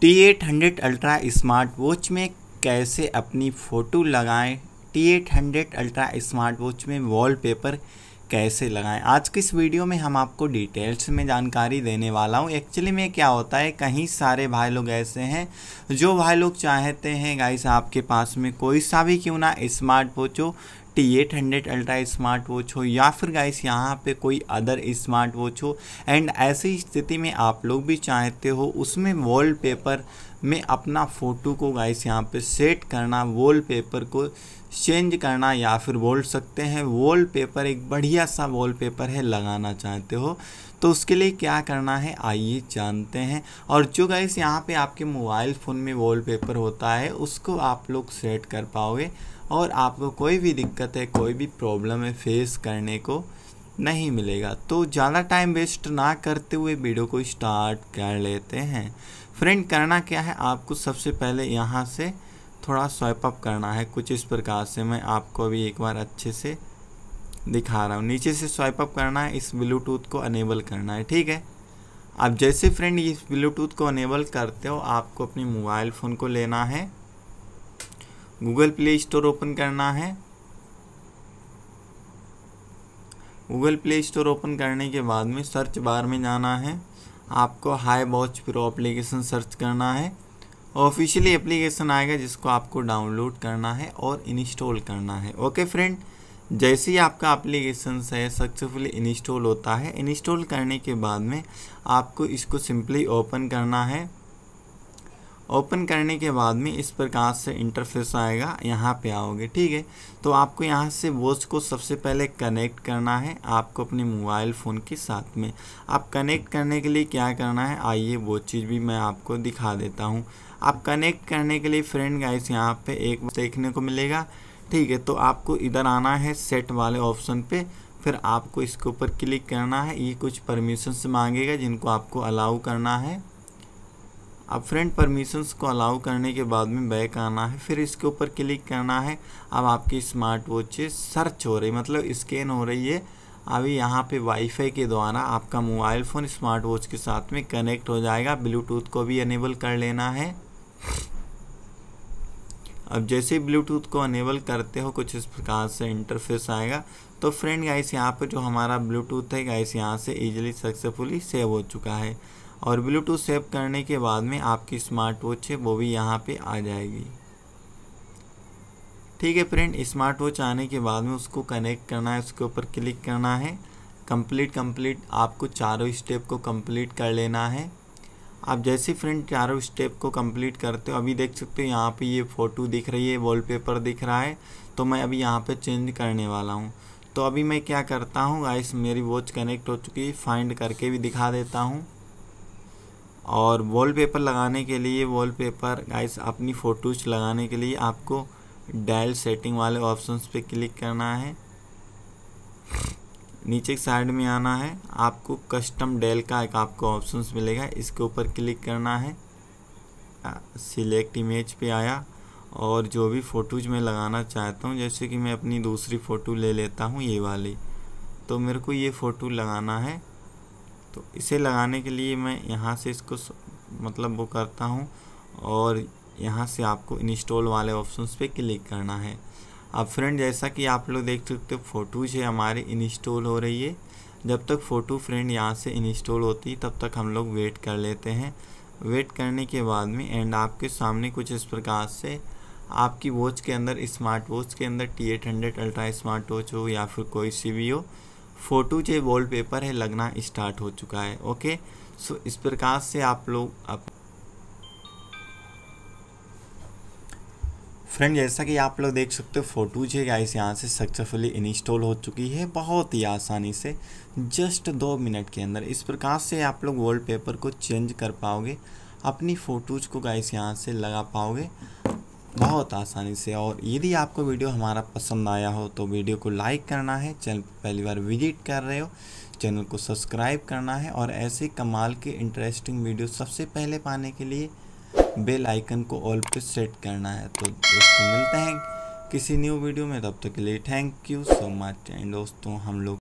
T eight hundred ultra smart watch में कैसे अपनी फ़ोटो लगाएं T eight hundred ultra smart watch में वॉलपेपर कैसे लगाएं आज की इस वीडियो में हम आपको डिटेल्स में जानकारी देने वाला हूँ एक्चुअली में क्या होता है कहीं सारे भाई लोग ऐसे हैं जो भाई लोग चाहते हैं गाइस आपके पास में कोई सा भी क्यों ना स्मार्ट वॉच हो T eight hundred ultra smart watch हो या फिर गाइस यहाँ पे कोई अदर स्मार्ट वॉच हो एंड ऐसी स्थिति में आप लोग भी चाहते हो उसमें वॉलपेपर में अपना फ़ोटो को गाइस यहाँ पे सेट करना वॉलपेपर को चेंज करना या फिर बोल सकते हैं वॉलपेपर एक बढ़िया सा वॉलपेपर है लगाना चाहते हो तो उसके लिए क्या करना है आइए जानते हैं और जो गाइस यहाँ पे आपके मोबाइल फ़ोन में वॉलपेपर होता है उसको आप लोग सेट कर पाओगे और आपको कोई भी दिक्कत है कोई भी प्रॉब्लम है फेस करने को नहीं मिलेगा तो ज़्यादा टाइम वेस्ट ना करते हुए वीडियो को स्टार्ट कर लेते हैं फ्रेंड करना क्या है आपको सबसे पहले यहाँ से थोड़ा स्वाइप अप करना है कुछ इस प्रकार से मैं आपको अभी एक बार अच्छे से दिखा रहा हूँ नीचे से स्वाइप अप करना है इस ब्लूटूथ को अनेबल करना है ठीक है आप जैसे फ्रेंड इस ब्लूटूथ को अनेबल करते हो आपको अपने मोबाइल फ़ोन को लेना है गूगल प्ले स्टोर ओपन करना है गूगल प्ले स्टोर ओपन करने के बाद में सर्च बार में जाना है आपको Hi Watch Pro application search करना है ऑफिशियली एप्लीकेशन आएगा जिसको आपको डाउनलोड करना है और इंस्टॉल करना है ओके फ्रेंड जैसे ही आपका एप्लीकेशन है सक्सेसफुली इंस्टॉल होता है इंस्टॉल करने के बाद में आपको इसको सिंपली ओपन करना है ओपन करने के बाद में इस प्रकार से इंटरफेस आएगा यहाँ पे आओगे ठीक है तो आपको यहाँ से वॉच को सबसे पहले कनेक्ट करना है आपको अपने मोबाइल फ़ोन के साथ में आप कनेक्ट करने के लिए क्या करना है आइए वो चीज़ भी मैं आपको दिखा देता हूँ आप कनेक्ट करने के लिए फ्रेंड गाइस यहाँ पे एक देखने को मिलेगा ठीक है तो आपको इधर आना है सेट वाले ऑप्शन पे फिर आपको इसके ऊपर क्लिक करना है ये कुछ परमिशंस मांगेगा जिनको आपको अलाउ करना है अब फ्रेंड परमिशंस को अलाउ करने के बाद में बैक आना है फिर इसके ऊपर क्लिक करना है अब आपकी स्मार्ट वॉच सर्च हो रही मतलब स्कैन हो रही है अभी यहाँ पे वाईफाई के द्वारा आपका मोबाइल फ़ोन स्मार्ट वॉच के साथ में कनेक्ट हो जाएगा ब्लूटूथ को भी इनेबल कर लेना है अब जैसे ही ब्लूटूथ को अनेबल करते हो कुछ इस प्रकार से इंटरफेस आएगा तो फ्रेंड गाइस यहाँ पर जो हमारा ब्लूटूथ है गाइस यहाँ से ईजिली सक्सेसफुली सेव हो चुका है और ब्लूटूथ सेव करने के बाद में आपकी स्मार्ट वॉच है वो भी यहाँ पे आ जाएगी ठीक है फ्रेंड स्मार्ट वॉच आने के बाद में उसको कनेक्ट करना है उसके ऊपर क्लिक करना है कंप्लीट कंप्लीट आपको चारों स्टेप को कंप्लीट कर लेना है आप जैसे फ्रेंड चारों स्टेप को कंप्लीट करते हो अभी देख सकते हो यहाँ पे ये फ़ोटो दिख रही है वॉलपेपर दिख रहा है तो मैं अभी यहाँ पे चेंज करने वाला हूँ तो अभी मैं क्या करता हूँ गाइस मेरी वॉच कनेक्ट हो चुकी है फाइंड करके भी दिखा देता हूँ और वॉलपेपर लगाने के लिए वॉलपेपर गाइस अपनी फ़ोटोज लगाने के लिए आपको डायल सेटिंग वाले ऑप्शन पर क्लिक करना है नीचे साइड में आना है आपको कस्टम डेल का एक आपको ऑप्शन मिलेगा इसके ऊपर क्लिक करना है सिलेक्ट इमेज पे आया और जो भी फ़ोटोज़ मैं लगाना चाहता हूँ जैसे कि मैं अपनी दूसरी फ़ोटो ले लेता हूँ ये वाली तो मेरे को ये फ़ोटो लगाना है तो इसे लगाने के लिए मैं यहाँ से इसको मतलब वो करता हूँ और यहाँ से आपको इंस्टॉल वाले ऑप्शन पे क्लिक करना है अब फ्रेंड जैसा कि आप लोग देख सकते हो फ़ोटोज है हमारी इंस्टॉल हो रही है जब तक फ़ोटो फ्रेंड यहाँ से इंस्टॉल होती तब तक हम लोग वेट कर लेते हैं वेट करने के बाद में एंड आपके सामने कुछ इस प्रकार से आपकी वॉच के अंदर स्मार्ट वॉच के अंदर T eight hundred ultra smart watch हो या फिर कोई सी भी हो फ़ोटो जो वॉल पेपर है लगना स्टार्ट हो चुका है ओके सो इस प्रकार से आप लोग अप फ्रेंड जैसा कि आप लोग देख सकते हो फोटोज है गाइस यहाँ से सक्सेसफुली इंस्टॉल हो चुकी है बहुत ही आसानी से जस्ट दो मिनट के अंदर इस प्रकार से आप लोग वॉलपेपर को चेंज कर पाओगे अपनी फ़ोटोज़ को गाइस यहाँ से लगा पाओगे बहुत आसानी से और यदि आपको वीडियो हमारा पसंद आया हो तो वीडियो को लाइक करना है चैनल पहली बार विजिट कर रहे हो चैनल को सब्सक्राइब करना है और ऐसे कमाल के इंटरेस्टिंग वीडियो सबसे पहले पाने के लिए बेल आइकन को ऑल पे सेट करना है तो दोस्तों मिलते हैं किसी न्यू वीडियो में तब तक के लिए thank you so much and दोस्तों हम लोग